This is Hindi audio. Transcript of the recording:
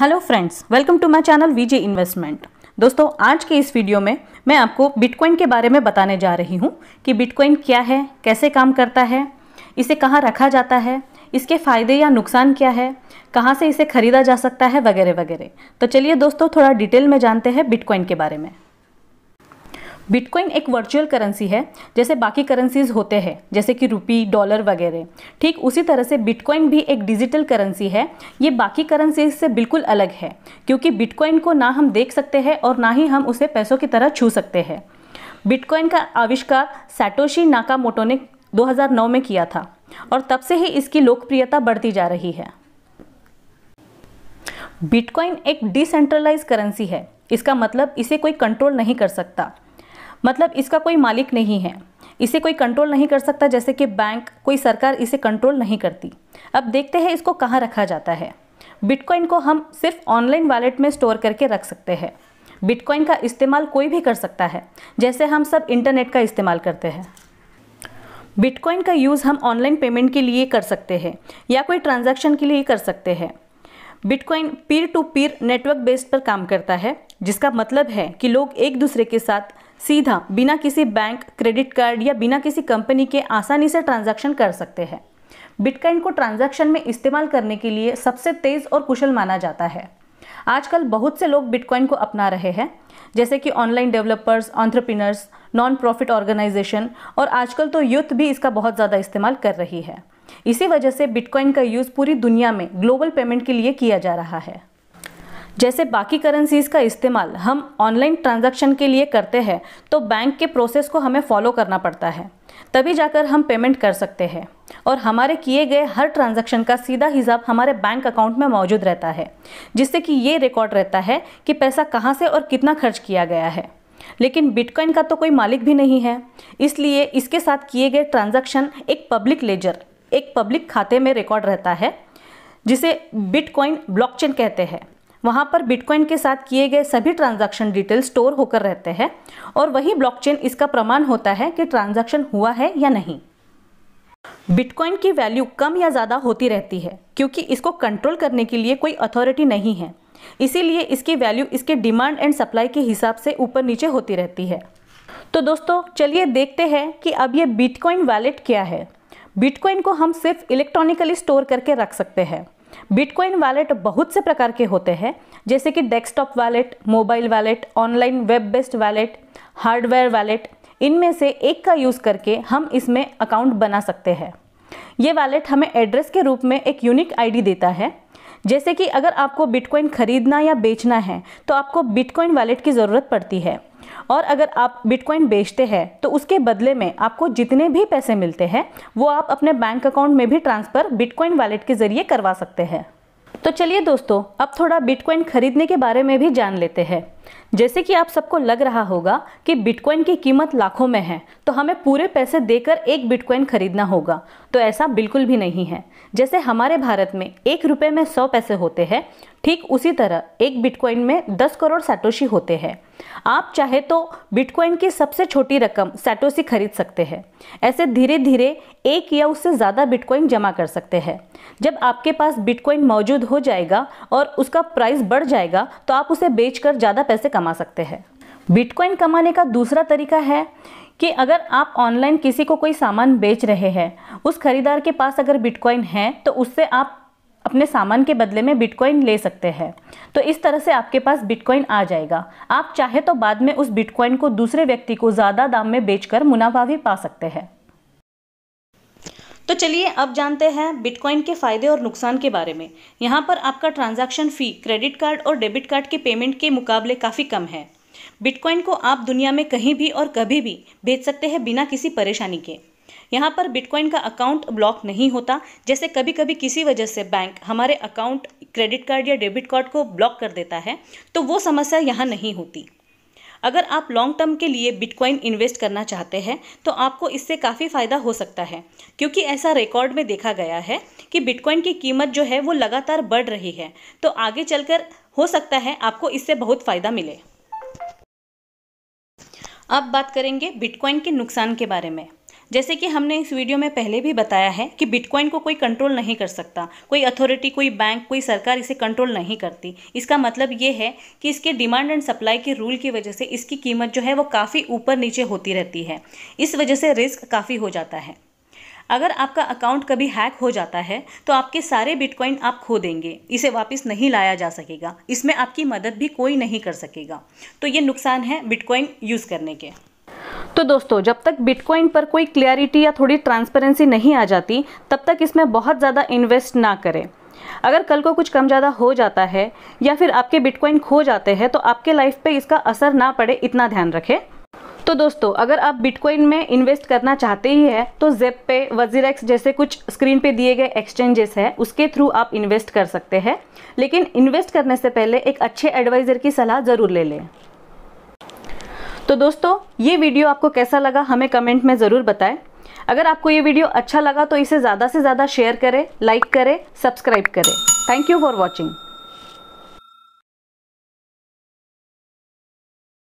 hello friends welcome to my channel VJ investment दोस्तों आज के इस वीडियो में मैं आपको बिटकॉइन के बारे में बताने जा रही हूँ कि बिटकॉइन क्या है कैसे काम करता है इसे कहाँ रखा जाता है इसके फ़ायदे या नुकसान क्या है कहाँ से इसे खरीदा जा सकता है वगैरह वगैरह तो चलिए दोस्तों थोड़ा डिटेल में जानते हैं बिटकॉइन के बारे में बिटकॉइन एक वर्चुअल करेंसी है जैसे बाकी करेंसीज होते हैं जैसे कि रुपी डॉलर वगैरह ठीक उसी तरह से बिटकॉइन भी एक डिजिटल करेंसी है ये बाकी करेंसीज से बिल्कुल अलग है क्योंकि बिटकॉइन को ना हम देख सकते हैं और ना ही हम उसे पैसों की तरह छू सकते हैं बिटकॉइन का आविष्कार सैटोशी नाकामोटो ने 2009 में किया था और तब से ही इसकी लोकप्रियता बढ़ती जा रही है बिटकॉइन एक डिसेंट्रलाइज करेंसी है इसका मतलब इसे कोई कंट्रोल नहीं कर सकता मतलब इसका कोई मालिक नहीं है इसे कोई कंट्रोल नहीं कर सकता जैसे कि बैंक कोई सरकार इसे कंट्रोल नहीं करती अब देखते हैं इसको कहाँ रखा जाता है बिटकॉइन को हम सिर्फ ऑनलाइन वॉलेट में स्टोर करके रख सकते हैं बिटकॉइन का इस्तेमाल कोई भी कर सकता है जैसे हम सब इंटरनेट का इस्तेमाल करते हैं बिटकॉइन का यूज़ हम ऑनलाइन पेमेंट के लिए कर सकते हैं या कोई ट्रांजैक्शन के लिए कर सकते हैं बिटकॉइन पीर टू पीर नेटवर्क बेस्ड पर काम करता है जिसका मतलब है कि लोग एक दूसरे के साथ सीधा बिना किसी बैंक क्रेडिट कार्ड या बिना किसी कंपनी के आसानी से ट्रांजैक्शन कर सकते हैं बिटकॉइन को ट्रांजैक्शन में इस्तेमाल करने के लिए सबसे तेज़ और कुशल माना जाता है आजकल बहुत से लोग बिटकॉइन को अपना रहे हैं जैसे कि online developers entrepreneurs non profit organisation और आजकल तो यूथ भी इसका बहुत ज़्यादा इस्तेमाल कर रही है इसी वजह से बिटकॉइन का यूज़ पूरी दुनिया में ग्लोबल पेमेंट के लिए किया जा रहा है जैसे बाकी करेंसीज़ का इस्तेमाल हम ऑनलाइन ट्रांजैक्शन के लिए करते हैं तो बैंक के प्रोसेस को हमें फॉलो करना पड़ता है तभी जाकर हम पेमेंट कर सकते हैं और हमारे किए गए हर ट्रांजैक्शन का सीधा हिसाब हमारे बैंक अकाउंट में मौजूद रहता है जिससे कि ये रिकॉर्ड रहता है कि पैसा कहाँ से और कितना खर्च किया गया है लेकिन बिटकॉइन का तो कोई मालिक भी नहीं है इसलिए इसके साथ किए गए ट्रांजैक्शन एक पब्लिक लेजर एक पब्लिक खाते में रिकॉर्ड रहता है जिसे बिटकॉइन ब्लॉकचेन कहते हैं वहाँ पर बिटकॉइन के साथ किए गए सभी ट्रांजैक्शन डिटेल स्टोर होकर रहते हैं और वही ब्लॉकचेन इसका प्रमाण होता है कि ट्रांजैक्शन हुआ है या नहीं बिटकॉइन की वैल्यू कम या ज़्यादा होती रहती है क्योंकि इसको कंट्रोल करने के लिए कोई अथॉरिटी नहीं है इसीलिए इसकी वैल्यू इसके डिमांड एंड सप्लाई के हिसाब से ऊपर नीचे होती रहती है तो दोस्तों चलिए देखते हैं कि अब ये बिटकॉइन वैलेट क्या है बिटकॉइन को हम सिर्फ इलेक्ट्रॉनिकली स्टोर करके रख सकते हैं बिटकॉइन वैलेट बहुत से प्रकार के होते हैं जैसे कि desktop wallet mobile wallet online web based wallet hardware wallet इनमें से एक का यूज़ करके हम इसमें अकाउंट बना सकते हैं ये वैलेट हमें एड्रेस के रूप में एक यूनिक आईडी देता है जैसे कि अगर आपको बिटकॉइन खरीदना या बेचना है तो आपको बिटकॉइन वैलेट की ज़रूरत पड़ती है और अगर आप बिटकॉइन बेचते हैं तो उसके बदले में आपको जितने भी पैसे मिलते हैं वो आप अपने बैंक अकाउंट में भी ट्रांसफ़र बिटकॉइन वॉलेट के ज़रिए करवा सकते हैं तो चलिए दोस्तों अब थोड़ा बिटकॉइन खरीदने के बारे में भी जान लेते हैं जैसे कि आप सबको लग रहा होगा कि बिटकॉइन की कीमत लाखों में है तो हमें पूरे पैसे देकर एक बिटकॉइन खरीदना होगा तो ऐसा बिल्कुल भी नहीं है जैसे हमारे भारत में एक रुपये में सौ पैसे होते हैं ठीक उसी तरह एक बिटकॉइन में दस करोड़ सैटोशी होते हैं आप चाहे तो बिटकॉइन की सबसे छोटी रकम सैटोशी खरीद सकते हैं ऐसे धीरे धीरे एक या उससे ज़्यादा बिटकॉइन जमा कर सकते हैं जब आपके पास बिटकॉइन मौजूद हो जाएगा और उसका प्राइस बढ़ जाएगा तो आप उसे बेचकर ज़्यादा पैसे कमा सकते हैं बिटकॉइन कमाने का दूसरा तरीका है कि अगर आप ऑनलाइन किसी को कोई सामान बेच रहे हैं उस खरीदार के पास अगर बिटकॉइन है तो उससे आप अपने सामान के बदले में बिटकॉइन ले सकते हैं तो इस तरह से आपके पास बिटकॉइन आ जाएगा आप चाहे तो बाद में उस बिटकॉइन को दूसरे व्यक्ति को ज़्यादा दाम में बेचकर मुनाफा भी पा सकते हैं तो चलिए अब जानते हैं बिटकॉइन के फ़ायदे और नुकसान के बारे में यहाँ पर आपका ट्रांजैक्शन फ़ी क्रेडिट कार्ड और डेबिट कार्ड के पेमेंट के मुकाबले काफ़ी कम है बिटकॉइन को आप दुनिया में कहीं भी और कभी भी भेज सकते हैं बिना किसी परेशानी के यहाँ पर बिटकॉइन का अकाउंट ब्लॉक नहीं होता जैसे कभी कभी किसी वजह से बैंक हमारे अकाउंट क्रेडिट कार्ड या डेबिट कार्ड को ब्लॉक कर देता है तो वो समस्या यहाँ नहीं होती अगर आप लॉन्ग टर्म के लिए बिटकॉइन इन्वेस्ट करना चाहते हैं तो आपको इससे काफ़ी फ़ायदा हो सकता है क्योंकि ऐसा रिकॉर्ड में देखा गया है कि बिटकॉइन की कीमत जो है वो लगातार बढ़ रही है तो आगे चलकर हो सकता है आपको इससे बहुत फ़ायदा मिले अब बात करेंगे बिटकॉइन के नुकसान के बारे में जैसे कि हमने इस वीडियो में पहले भी बताया है कि बिटकॉइन को कोई कंट्रोल नहीं कर सकता कोई अथॉरिटी कोई बैंक कोई सरकार इसे कंट्रोल नहीं करती इसका मतलब ये है कि इसके डिमांड एंड सप्लाई के रूल की वजह से इसकी कीमत जो है वो काफ़ी ऊपर नीचे होती रहती है इस वजह से रिस्क काफ़ी हो जाता है अगर आपका अकाउंट कभी हैक हो जाता है तो आपके सारे बिटकॉइन आप खो देंगे इसे वापस नहीं लाया जा सकेगा इसमें आपकी मदद भी कोई नहीं कर सकेगा तो ये नुकसान है बिटकॉइन यूज़ करने के तो दोस्तों जब तक बिटकॉइन पर कोई क्लियरिटी या थोड़ी ट्रांसपेरेंसी नहीं आ जाती तब तक इसमें बहुत ज़्यादा इन्वेस्ट ना करें अगर कल को कुछ कम ज़्यादा हो जाता है या फिर आपके बिटकॉइन खो जाते हैं तो आपके लाइफ पे इसका असर ना पड़े इतना ध्यान रखें तो दोस्तों अगर आप बिटकॉइन में इन्वेस्ट करना चाहते ही है तो जेप पे वजीरेक्स जैसे कुछ स्क्रीन पे दिए गए एक्सचेंजेस हैं उसके थ्रू आप इन्वेस्ट कर सकते हैं लेकिन इन्वेस्ट करने से पहले एक अच्छे एडवाइज़र की सलाह ज़रूर ले लें तो दोस्तों ये वीडियो आपको कैसा लगा हमें कमेंट में ज़रूर बताएं अगर आपको ये वीडियो अच्छा लगा तो इसे ज़्यादा से ज़्यादा शेयर करें लाइक करें सब्सक्राइब करें थैंक यू फॉर वॉचिंग